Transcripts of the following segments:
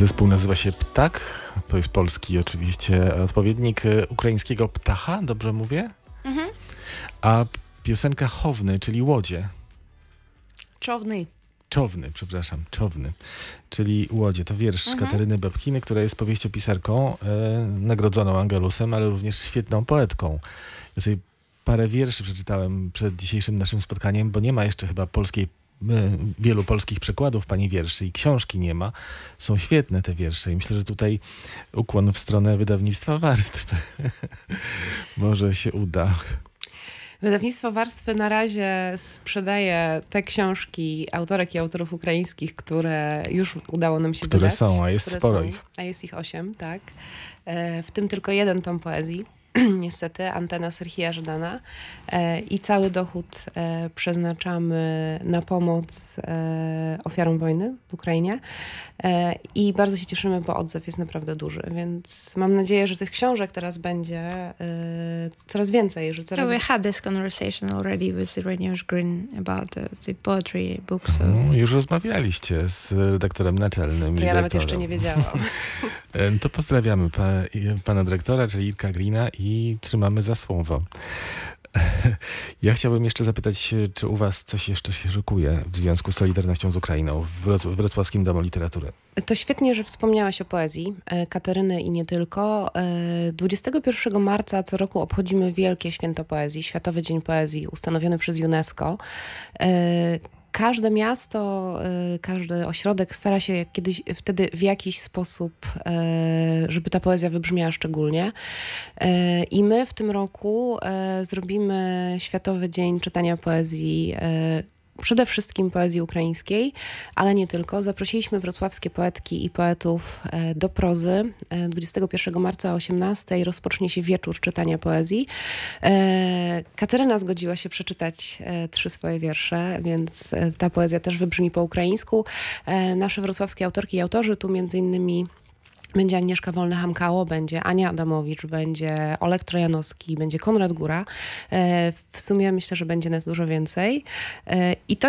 Zespół nazywa się Ptak, to jest polski oczywiście, odpowiednik y, ukraińskiego Ptacha, dobrze mówię? Mhm. A piosenka Chowny, czyli Łodzie. Czowny. Czowny, przepraszam, Czowny, czyli Łodzie. To wiersz mhm. Kateryny Babkiny, która jest powieściopisarką, e, nagrodzoną Angelusem, ale również świetną poetką. Ja sobie parę wierszy przeczytałem przed dzisiejszym naszym spotkaniem, bo nie ma jeszcze chyba polskiej E, wielu polskich przykładów pani wierszy i książki nie ma. Są świetne te wiersze i myślę, że tutaj ukłon w stronę wydawnictwa Warstwy. Może się uda. Wydawnictwo Warstwy na razie sprzedaje te książki autorek i autorów ukraińskich, które już udało nam się które wydać. Które są, a jest sporo są, ich. A jest ich osiem, tak. E, w tym tylko jeden tom poezji. niestety antena Serhija Żdana e, i cały dochód e, przeznaczamy na pomoc e, ofiarom wojny w Ukrainie i bardzo się cieszymy, bo odzew jest naprawdę duży, więc mam nadzieję, że tych książek teraz będzie coraz więcej. Że coraz... No, we had this conversation already with Green about the, the poetry So... No, już rozmawialiście z redaktorem naczelnym. To ja nawet jeszcze nie wiedziałam. E, no to pozdrawiamy pa, pana dyrektora, czyli Irka Grina, i trzymamy za słowo. Ja chciałbym jeszcze zapytać, czy u Was coś jeszcze się szykuje w związku z Solidarnością z Ukrainą w Wrocławskim Domu Literatury? To świetnie, że wspomniałaś o poezji e, Kateryny i nie tylko. 21 e, marca co roku obchodzimy Wielkie Święto Poezji, Światowy Dzień Poezji ustanowiony przez UNESCO każde miasto, y, każdy ośrodek stara się kiedyś, wtedy w jakiś sposób, y, żeby ta poezja wybrzmiała szczególnie. Y, I my w tym roku zrobimy Światowy Dzień Czytania Poezji przede wszystkim poezji ukraińskiej, ale nie tylko. Zaprosiliśmy wrocławskie poetki i poetów e, do prozy. 21 e, marca o 18 rozpocznie się wieczór czytania poezji. E, Kateryna zgodziła się przeczytać trzy swoje wiersze, więc ta poezja też wybrzmi po ukraińsku. Nasze wrocławskie autorki i autorzy, tu między innymi będzie Agnieszka Wolny-Hamkało, będzie Ania Adamowicz, będzie Olek Trojanowski, będzie Konrad Góra. E, w sumie myślę, że będzie nas dużo więcej. E, I to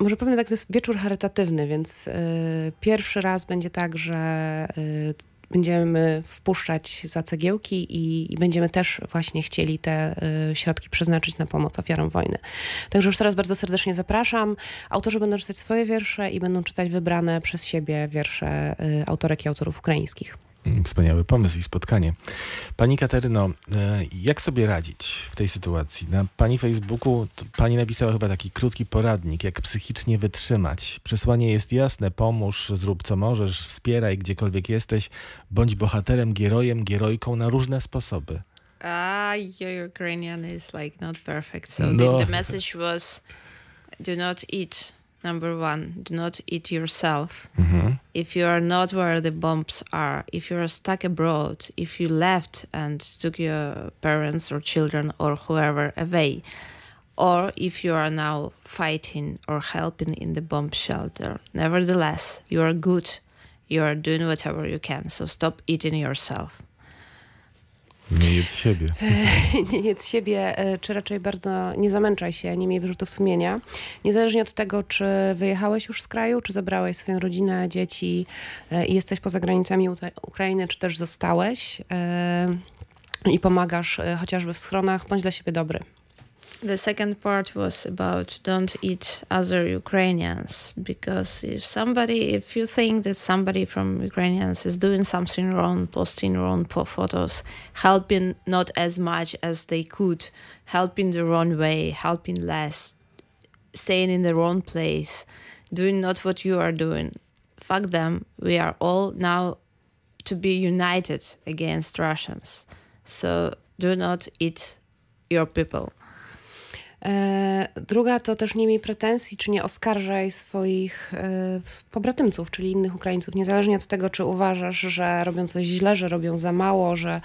może powiem tak, to jest wieczór charytatywny, więc e, pierwszy raz będzie tak, że będziemy wpuszczać za cegiełki i, i będziemy też właśnie chcieli te y, środki przeznaczyć na pomoc ofiarom wojny. Także już teraz bardzo serdecznie zapraszam. Autorzy będą czytać swoje wiersze i będą czytać wybrane przez siebie wiersze y, autorek i autorów ukraińskich. Mm, wspaniały pomysł i spotkanie. Pani Kateryno, e, jak sobie radzić w tej sytuacji? Na pani Facebooku pani napisała chyba taki krótki poradnik, jak psychicznie wytrzymać. Przesłanie jest jasne: pomóż, zrób co możesz, wspieraj gdziekolwiek jesteś, bądź bohaterem, gierojem, gierojką na różne sposoby. Ah, your Ukrainian is like not perfect. So no. the, the message was do not eat number one do not eat yourself mm-hmm. if you are not where the bombs are if you are stuck abroad if you left and took your parents or children or whoever away or if you are now fighting or helping in the bomb shelter nevertheless you are good you are doing whatever you can so stop eating yourself Nie jedz siebie. nie jedz siebie, e, czy raczej bardzo nie zamęczaj się, nie miej wyrzutów sumienia. Niezależnie od tego, czy wyjechałeś już z kraju, czy zabrałeś swoją rodzinę, dzieci e, i jesteś poza granicami Ukrainy, czy też zostałeś e, i pomagasz chociażby w schronach, bądź dla siebie dobry. the second part was about don't eat other Ukrainians because if somebody, if you think that somebody from Ukrainians is doing something wrong, posting wrong photos, helping not as much as they could, helping the wrong way, helping less, staying in the wrong place, doing not what you are doing, fuck them. We are all now to be united against Russians. So do not eat your people. E, druga to też nie miej pretensji, czy nie oskarżaj swoich e, pobratymców, czyli innych Ukraińców, niezależnie od tego, czy uważasz, że robią coś źle, że robią za mało, że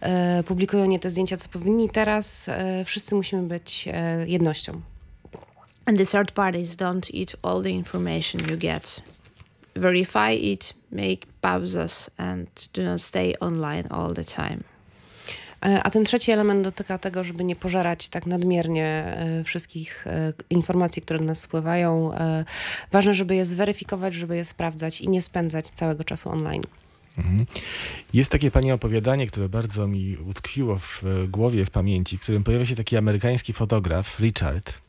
e, publikują nie te zdjęcia, co powinni. Teraz wszyscy musimy być jednością. And the third part is don't eat all the information you get. Verify it, make pauses and do not stay online all the time. E, a ten trzeci element dotyka tego, żeby nie pożerać tak nadmiernie e, wszystkich e, informacji, które do nas spływają. Ważne, żeby je zweryfikować, żeby je sprawdzać i nie spędzać całego czasu online. Mhm. Jest takie pani opowiadanie, które bardzo mi utkwiło w głowie, w pamięci, w którym pojawia się taki amerykański fotograf Richard.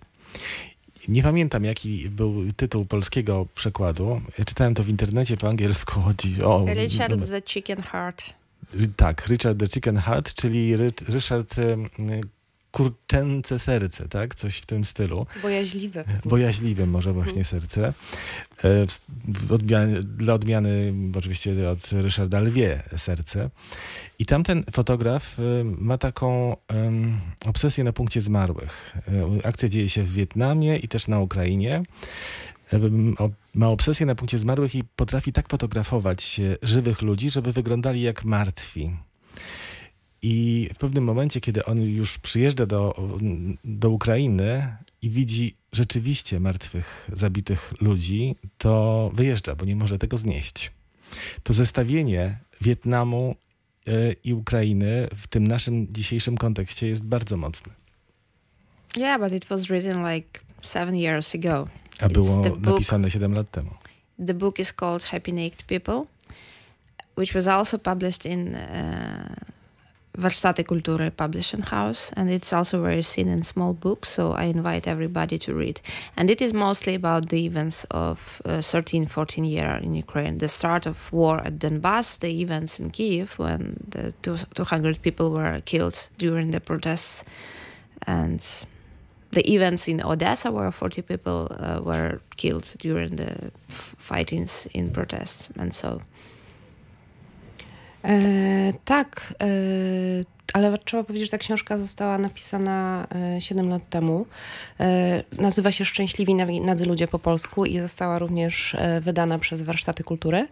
Nie pamiętam, jaki był tytuł polskiego przekładu. czytałem to w internecie po angielsku. Chodzi o. Richard the Chicken Heart. Tak, Richard the Chicken Heart, czyli Richard Ryszard y, kurczęce serce, tak? Coś w tym stylu. Bojaźliwe. Bojaźliwe może właśnie mhm. serce. E, dla odmiany oczywiście od Ryszarda Lwie serce. I tamten fotograf y, ma taką obsesję na punkcie zmarłych. E, akcja dzieje się w Wietnamie i też na Ukrainie. E, ma obsesję na punkcie zmarłych i potrafi tak fotografować e, żywych ludzi, żeby wyglądali jak martwi. I w pewnym momencie, kiedy on już przyjeżdża do, do Ukrainy i widzi rzeczywiście martwych, zabitych ludzi, to wyjeżdża, bo nie może tego znieść. To zestawienie Wietnamu e, i Ukrainy w tym naszym dzisiejszym kontekście jest bardzo mocne. Yeah, but it was written like seven years ago. A było napisane 7 lat temu. The book is called Happy Naked People, which was also published in uh, Cultural Publishing House, and it's also very thin and small book, so I invite everybody to read. And it is mostly about the events of uh, 13, 14 year in Ukraine, the start of war at Donbass, the events in Kiev when the 200 people were killed during the protests, and the events in Odessa where 40 people uh, were killed during the fightings in protests and so. E, tak, e, ale trzeba powiedzieć, że ta książka została napisana e, 7 lat temu. E, nazywa się Szczęśliwi nadzy ludzie po polsku i została również e, wydana przez Warsztaty Kultury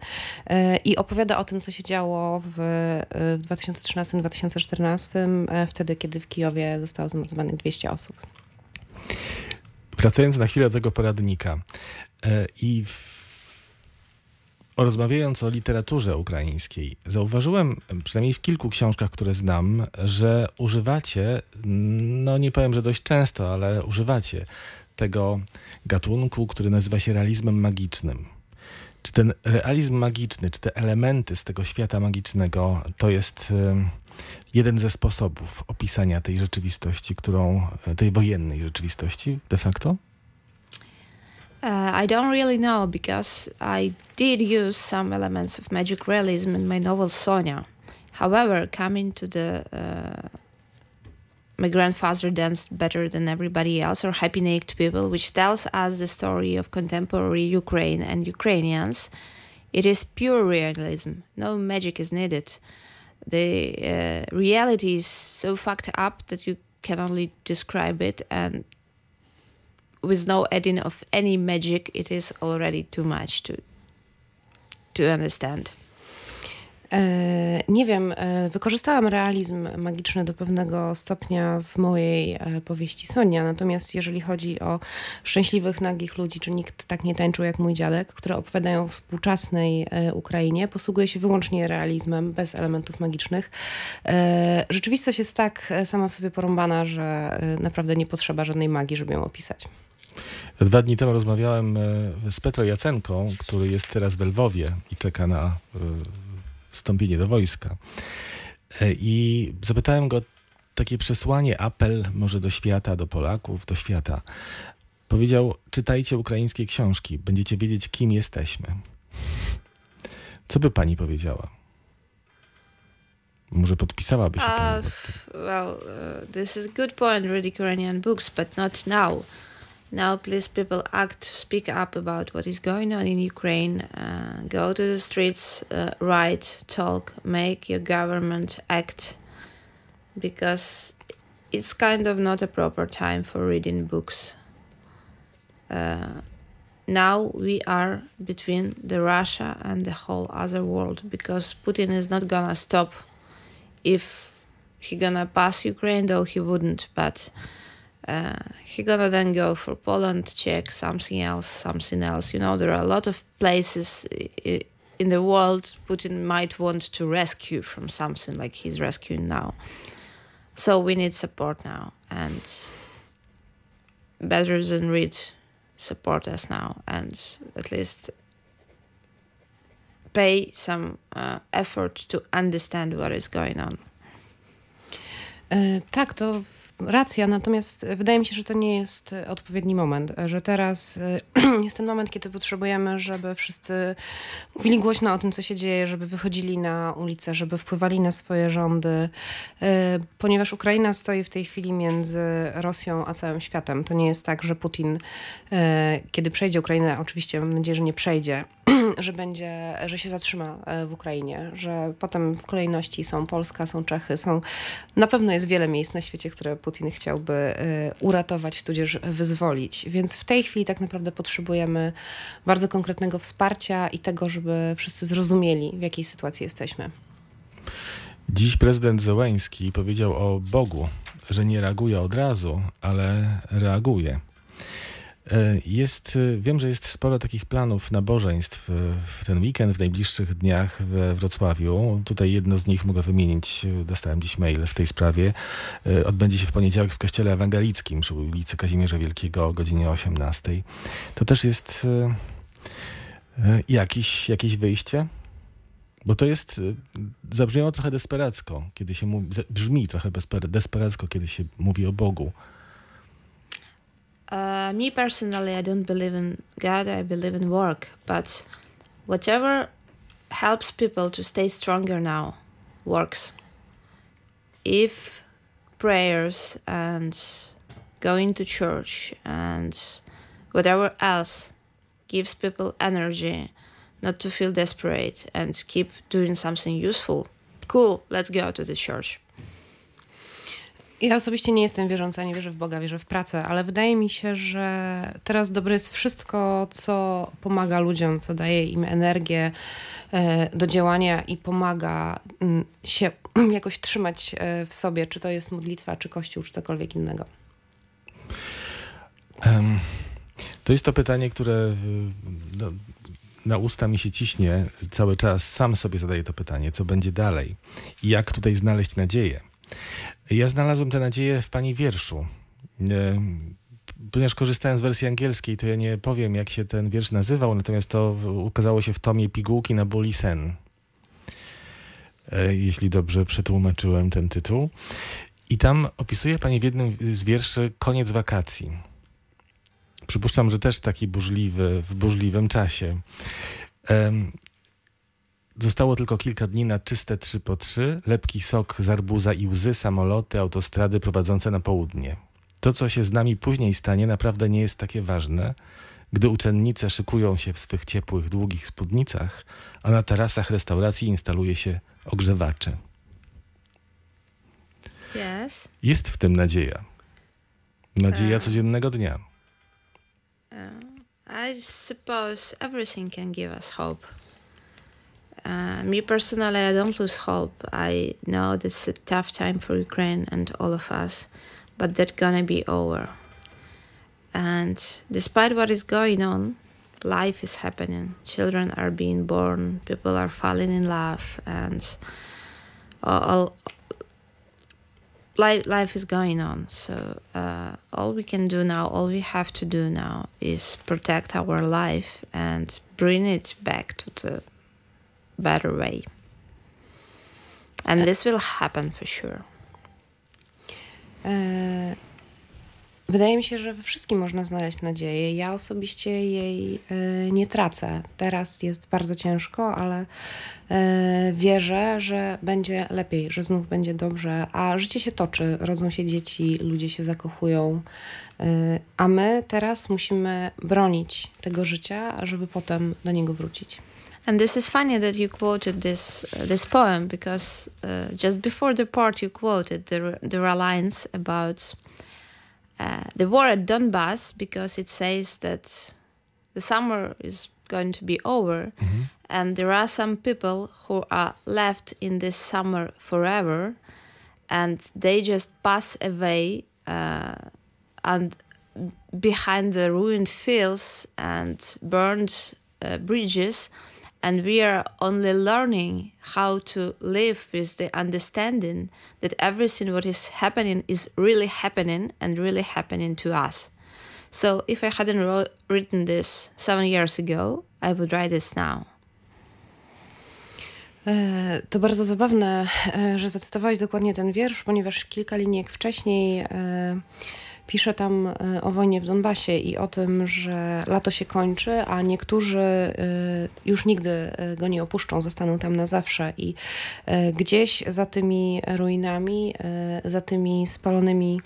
e, i opowiada o tym, co się działo w, e, w 2013-2014, wtedy kiedy w Kijowie zostało zamordowanych 200 osób. Wracając na chwilę do tego poradnika e, i w, rozmawiając o literaturze ukraińskiej, zauważyłem, przynajmniej w kilku książkach, które znam, że używacie, no nie powiem, że dość często, ale używacie tego gatunku, który nazywa się realizmem magicznym. Czy ten realizm magiczny, czy te elementy z tego świata magicznego to jest jeden ze sposobów opisania tej rzeczywistości, którą, tej wojennej rzeczywistości de facto? Uh, I don't really know because I did use some elements of magic realism in my novel Sonia. However, coming to the uh, my grandfather danced better than everybody else or happy naked people, which tells us the story of contemporary Ukraine and Ukrainians. It is pure realism. No magic is needed. the uh, reality is so fucked up that you can only describe it and with no adding of any magic it is already too much to to understand E, nie wiem, e, wykorzystałam realizm magiczny do pewnego stopnia w mojej e, powieści Sonia, natomiast jeżeli chodzi o szczęśliwych, nagich ludzi, czy nikt tak nie tańczył jak mój dziadek, które opowiadają o współczesnej Ukrainie, posługuje się wyłącznie realizmem, bez elementów magicznych. Rzeczywistość jest tak sama w sobie porąbana, że naprawdę nie potrzeba żadnej magii, żeby ją opisać. Dwa dni temu rozmawiałem z Petro Jacenką, który jest teraz w Lwowie i czeka na wstąpienie do wojska. E, I zapytałem go takie przesłanie, apel może do świata, do Polaków, do świata. Powiedział: Czytajcie ukraińskie książki, będziecie wiedzieć, kim jesteśmy. Co by pani powiedziała? Może podpisałaby się uh, Well, uh, this is good point, read Ukrainian books, but not now. Now, please, people, act, speak up about what is going on in Ukraine. Uh, go to the streets, uh, write, talk, make your government act, because it's kind of not a proper time for reading books. Uh, now we are between the Russia and the whole other world because Putin is not gonna stop if he gonna pass Ukraine, though he wouldn't, but uh, he gonna then go for Poland, Czech, something else, something else. You know, there are a lot of places in the world Putin might want to rescue from something like he's rescuing now. So we need support now, and better than read support us now, and at least pay some uh, effort to understand what is going on. Uh, tak, to racja, natomiast wydaje mi się, że to nie jest e, odpowiedni moment, e, że teraz e, jest ten moment, kiedy potrzebujemy, żeby wszyscy mówili głośno o tym, co się dzieje, żeby wychodzili na ulicę, żeby wpływali na swoje rządy, ponieważ Ukraina stoi w tej chwili między Rosją a całym światem. To nie jest tak, że Putin, kiedy przejdzie Ukrainę, oczywiście mam nadzieję, że nie przejdzie, że będzie, że się zatrzyma e, w Ukrainie, że potem w kolejności są Polska, są Czechy, są na pewno jest wiele miejsc na świecie, które Putin chciałby e, uratować, tudzież wyzwolić. Więc w tej chwili tak naprawdę potrzebujemy bardzo konkretnego wsparcia i tego, żeby wszyscy zrozumieli, w jakiej sytuacji jesteśmy. Dziś prezydent Zełęński powiedział o Bogu, że nie reaguje od razu, ale reaguje. E, jest, e, wiem, że jest sporo takich planów nabożeństw e, w ten weekend, w najbliższych dniach we Wrocławiu. Tutaj jedno z nich mogę wymienić. Dostałem dziś mail w tej sprawie. Odbędzie się w poniedziałek w Kościele Ewangelickim przy ulicy Kazimierza Wielkiego o godzinie 18. To też jest jakiś, jakieś wyjście? Bo to jest, zabrzmiało trochę desperacko, kiedy się mówi, brzmi trochę desperacko, kiedy się mówi o Bogu. Uh, me personally, I don't believe in God, I believe in work, but whatever helps people to stay stronger now works. If prayers and going to church and whatever else gives people energy not to feel desperate and keep doing something useful, cool, let's go to the church. Ja osobiście nie jestem wierząca, nie wierzę w Boga, wierzę w pracę, ale wydaje mi się, że teraz dobre jest wszystko, co pomaga ludziom, co daje im energię e, do działania i pomaga mm, się jakoś trzymać e, w sobie, czy to jest modlitwa, czy kościół, czy cokolwiek innego. to jest to pytanie, które e, no, na usta mi się ciśnie cały czas. Sam sobie zadaję to pytanie, co będzie dalej i jak tutaj znaleźć nadzieję. Ja znalazłem te nadzieje w pani wierszu. E, ponieważ korzystałem z wersji angielskiej, to ja nie powiem, jak się ten wiersz nazywał, natomiast to ukazało się w tomie Pigułki na boli sen. E, jeśli dobrze przetłumaczyłem ten tytuł. I tam opisuje pani w jednym z wierszy koniec wakacji. Przypuszczam, że też taki burzliwy, w burzliwym czasie. Zostało tylko kilka dni na czyste 3 po 3, lepki sok z arbuza i łzy, samoloty, autostrady prowadzące na południe. To, co się z nami później stanie, naprawdę nie jest takie ważne. Gdy uczennice szykują się w swych ciepłych, długich spódnicach, a na tarasach restauracji instaluje się ogrzewacze. Yes. Jest w tym nadzieja. Nadzieja uh, codziennego dnia. Uh, I suppose everything can give us hope. Uh, me personally, I don't lose hope. I know this is a tough time for Ukraine and all of us, but that's gonna be over. And despite what is going on, life is happening. Children are being born, people are falling in love, and all, life life is going on. So uh, all we can do now, all we have to do now, is protect our life and bring it back to the better way. And this will happen for sure. E, wydaje mi się, że we wszystkim można znaleźć nadzieję. Ja osobiście jej e, nie tracę. Teraz jest bardzo ciężko, ale e, wierzę, że będzie lepiej, że znów będzie dobrze, a życie się toczy, rodzą się dzieci, ludzie się zakochują, a my teraz musimy bronić tego życia, żeby potem do niego wrócić. And this is funny that you quoted this uh, this poem because uh, just before the part you quoted the are reliance about uh, the war at Donbass because it says that the summer is going to be over mm -hmm. and there are some people who are left in this summer forever and they just pass away uh, and behind the ruined fields and burned uh, bridges and we are only learning how to live with the understanding that everything what is happening is really happening and really happening to us. So if I hadn't wrote, written this seven years ago, I would write this now. To bardzo zabawne, że zacytowałeś dokładnie ten wiersz, ponieważ kilka linijek wcześniej Pisze tam e, o wojnie w Donbasie i o tym, że lato się kończy, a niektórzy e, już nigdy e, go nie opuszczą, zostaną tam na zawsze. I gdzieś za tymi ruinami, za tymi spalonymi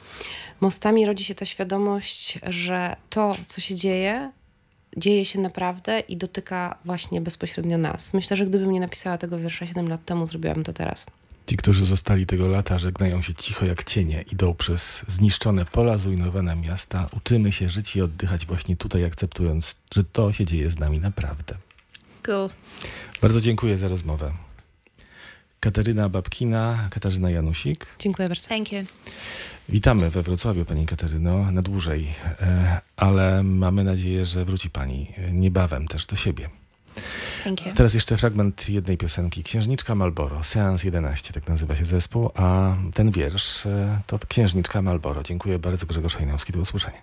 mostami rodzi się ta świadomość, że to, co się dzieje, dzieje się naprawdę i dotyka właśnie bezpośrednio nas. Myślę, że gdybym nie napisała tego wiersza 7 lat temu, zrobiłabym to teraz. Ci, którzy zostali tego lata, żegnają się cicho jak cienie, idą przez zniszczone pola, zrujnowane miasta. Uczymy się żyć i oddychać właśnie tutaj, akceptując, że to się dzieje z nami naprawdę. Cool. Bardzo dziękuję za rozmowę. Kateryna Babkina, Katarzyna Janusik. Dziękuję bardzo. Thank you. Witamy we Wrocławiu, Pani Kateryno, na dłużej, e, ale mamy nadzieję, że wróci Pani e, niebawem też do siebie. Thank you. Teraz jeszcze fragment jednej piosenki. Księżniczka Malboro, Seans 11, tak nazywa się zespół, a ten wiersz e, to Księżniczka Malboro. Dziękuję bardzo, Grzegorz Hajnowski. Do usłyszenia.